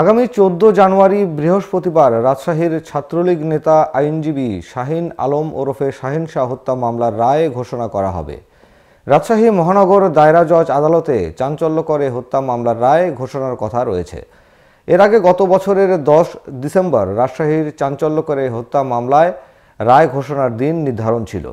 আগামী চোদ্দ জানুয়ারি বৃহস্পতিবার রাজশাহীর ছাত্রলীগ নেতা আইনজীবী শাহিন আলম ওরফে শাহিন শাহ হত্যা মামলার রায় ঘোষণা করা হবে রাজশাহী মহানগর দায়রা জজ আদালতে চাঞ্চল্যকর হত্যা মামলার রায় ঘোষণার কথা রয়েছে এর আগে গত বছরের দশ ডিসেম্বর রাজশাহীর করে হত্যা মামলায় রায় ঘোষণার দিন নির্ধারণ ছিল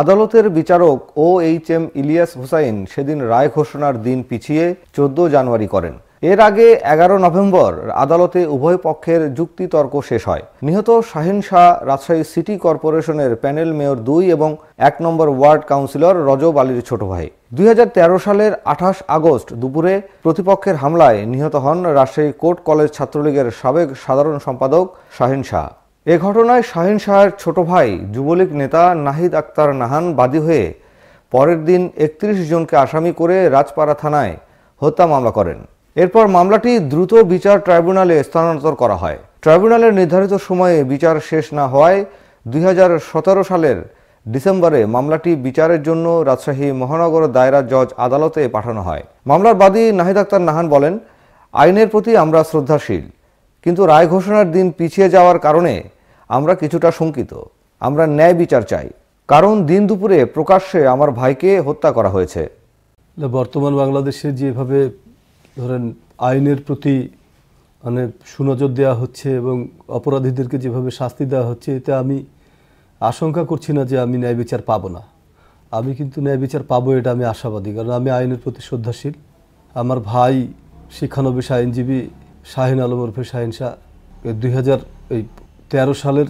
আদালতের বিচারক ও এইচ এম ইলিয়াস হুসাইন সেদিন রায় ঘোষণার দিন পিছিয়ে চোদ্দ জানুয়ারি করেন এর আগে এগারো নভেম্বর আদালতে উভয় পক্ষের যুক্তি তর্ক শেষ হয় নিহত শাহিন শাহ রাজশাহী সিটি কর্পোরেশনের প্যানেল মেয়র দুই এবং এক নম্বর ওয়ার্ড কাউন্সিলর রজব আলীর ছোট ভাই দুই সালের আঠাশ আগস্ট দুপুরে প্রতিপক্ষের হামলায় নিহত হন রাজশাহী কোর্ট কলেজ ছাত্রলীগের সাবেক সাধারণ সম্পাদক শাহিন শাহ এ ঘটনায় শাহিন শাহের ছোট ভাই যুবলীগ নেতা নাহিদ আক্তার নাহান বাদী হয়ে পরের দিন একত্রিশ জনকে আসামি করে রাজপাড়া থানায় হত্যা মামলা করেন এরপর মামলাটি দ্রুত বিচার ট্রাইব্যুনালে স্থানান্তর করা হয় ট্রাইব্যুনালের নির্ধারিত সময়ে বিচার শেষ না হওয়ায় দুই সালের ডিসেম্বরে মামলাটি বিচারের জন্য রাজশাহী মহানগর দায়রা জজ আদালতে পাঠানো হয় মামলার বাদী নাহিদ আক্তার নাহান বলেন আইনের প্রতি আমরা শ্রদ্ধাশীল কিন্তু রায় ঘোষণার দিন পিছিয়ে যাওয়ার কারণে আমরা কিছুটা শঙ্কিত আমরা ন্যায় বিচার চাই কারণ দিন দুপুরে প্রকাশ্যে আমার ভাইকে হত্যা করা হয়েছে বর্তমান বাংলাদেশে যেভাবে ধরেন আইনের প্রতি মানে সুনজর দেওয়া হচ্ছে এবং অপরাধীদেরকে যেভাবে শাস্তি দেওয়া হচ্ছে এতে আমি আশঙ্কা করছি না যে আমি ন্যায় বিচার পাবো না আমি কিন্তু ন্যায় বিচার পাবো এটা আমি আশাবাদী কারণ আমি আইনের প্রতি শ্রদ্ধাশীল আমার ভাই শিক্ষানবিশ আইনজীবী শাহিন আলম ওরফে শাহিন শাহ দুই হাজার এই তেরো সালের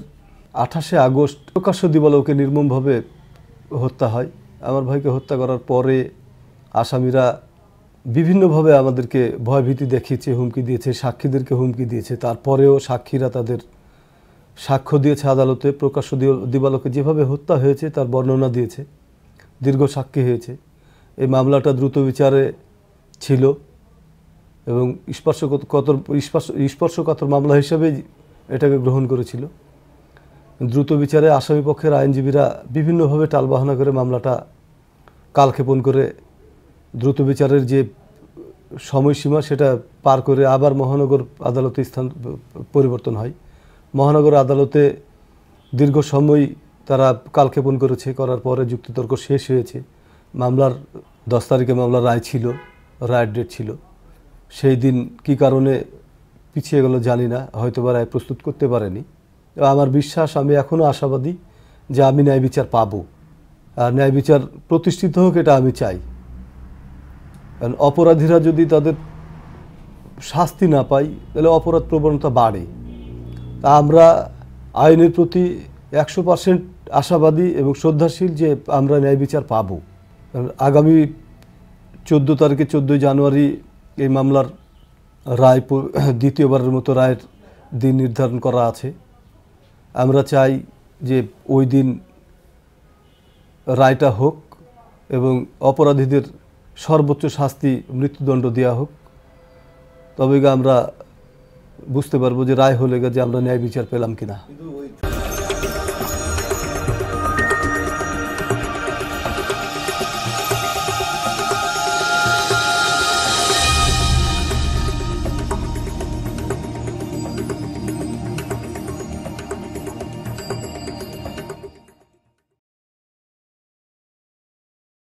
আঠাশে আগস্ট প্রকাশ্য দিবালোকে নির্মমভাবে হত্যা হয় আমার ভাইকে হত্যা করার পরে আসামিরা বিভিন্নভাবে আমাদেরকে ভয়ভীতি দেখিয়েছে হুমকি দিয়েছে সাক্ষীদেরকে হুমকি দিয়েছে তারপরেও সাক্ষীরা তাদের সাক্ষ্য দিয়েছে আদালতে প্রকাশ্য দিবালকে যেভাবে হত্যা হয়েছে তার বর্ণনা দিয়েছে দীর্ঘ সাক্ষী হয়েছে এই মামলাটা দ্রুত বিচারে ছিল এবং স্পর্শকতর স্পর্শকাতর মামলা হিসেবে এটাকে গ্রহণ করেছিল দ্রুত বিচারে আসামি পক্ষের আইনজীবীরা বিভিন্নভাবে টালবাহানা করে মামলাটা কালক্ষেপণ করে দ্রুত বিচারের যে সময়সীমা সেটা পার করে আবার মহানগর আদালতে স্থান পরিবর্তন হয় মহানগর আদালতে দীর্ঘ সময় তারা কালক্ষেপণ করেছে করার পরে যুক্তিতর্ক শেষ হয়েছে মামলার দশ তারিখে মামলার রায় ছিল রায়ের ডেট ছিল সেই দিন কি কারণে পিছিয়ে গেল জানি না হয়তো বা রায় প্রস্তুত করতে পারেনি আমার বিশ্বাস আমি এখনও আশাবাদী যে আমি ন্যায় বিচার পাবো আর ন্যায় বিচার প্রতিষ্ঠিত হোক এটা আমি চাই কারণ অপরাধীরা যদি তাদের শাস্তি না পাই তাহলে অপরাধ প্রবণতা বাড়ে তা আমরা আইনের প্রতি একশো পার্সেন্ট আশাবাদী এবং শ্রদ্ধাশীল যে আমরা ন্যায় বিচার পাব কারণ আগামী চোদ্দো তারিখে চোদ্দই জানুয়ারি এই মামলার রায় দ্বিতীয়বারের মতো রায়ের দিন নির্ধারণ করা আছে আমরা চাই যে ওই দিন রায়টা হোক এবং অপরাধীদের সর্বোচ্চ শাস্তি মৃত্যুদণ্ড দেওয়া হোক তবে আমরা বুঝতে পারবো যে রায় হলে যে আমরা ন্যায় বিচার পেলাম কিনা